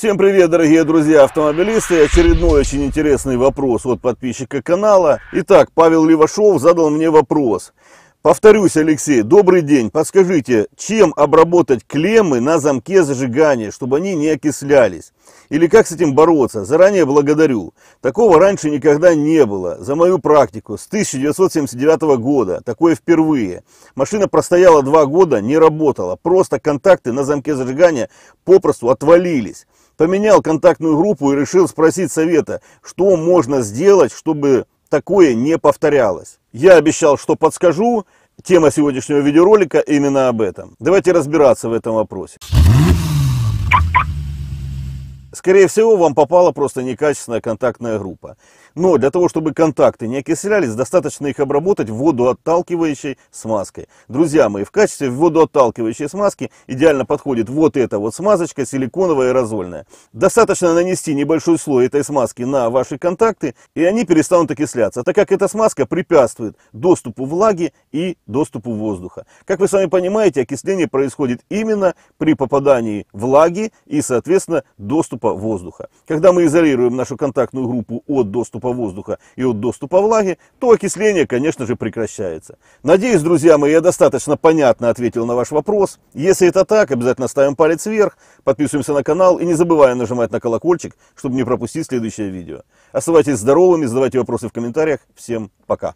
Всем привет, дорогие друзья автомобилисты! Очередной очень интересный вопрос от подписчика канала. Итак, Павел Левашов задал мне вопрос. Повторюсь, Алексей, добрый день. Подскажите, чем обработать клеммы на замке зажигания, чтобы они не окислялись? Или как с этим бороться? Заранее благодарю. Такого раньше никогда не было. За мою практику с 1979 года. Такое впервые. Машина простояла два года, не работала. Просто контакты на замке зажигания попросту отвалились поменял контактную группу и решил спросить совета, что можно сделать, чтобы такое не повторялось. Я обещал, что подскажу. Тема сегодняшнего видеоролика именно об этом. Давайте разбираться в этом вопросе. Скорее всего, вам попала просто некачественная контактная группа. Но для того, чтобы контакты не окислялись, достаточно их обработать водоотталкивающей смазкой. Друзья мои, в качестве водоотталкивающей смазки идеально подходит вот эта вот смазочка силиконовая и разольная. Достаточно нанести небольшой слой этой смазки на ваши контакты, и они перестанут окисляться, так как эта смазка препятствует доступу влаги и доступу воздуха. Как вы сами понимаете, окисление происходит именно при попадании влаги и, соответственно, доступа доступа воздуха. Когда мы изолируем нашу контактную группу от доступа воздуха и от доступа влаги, то окисление, конечно же, прекращается. Надеюсь, друзья мои, я достаточно понятно ответил на ваш вопрос. Если это так, обязательно ставим палец вверх, подписываемся на канал и не забываем нажимать на колокольчик, чтобы не пропустить следующее видео. Оставайтесь здоровыми, задавайте вопросы в комментариях. Всем пока!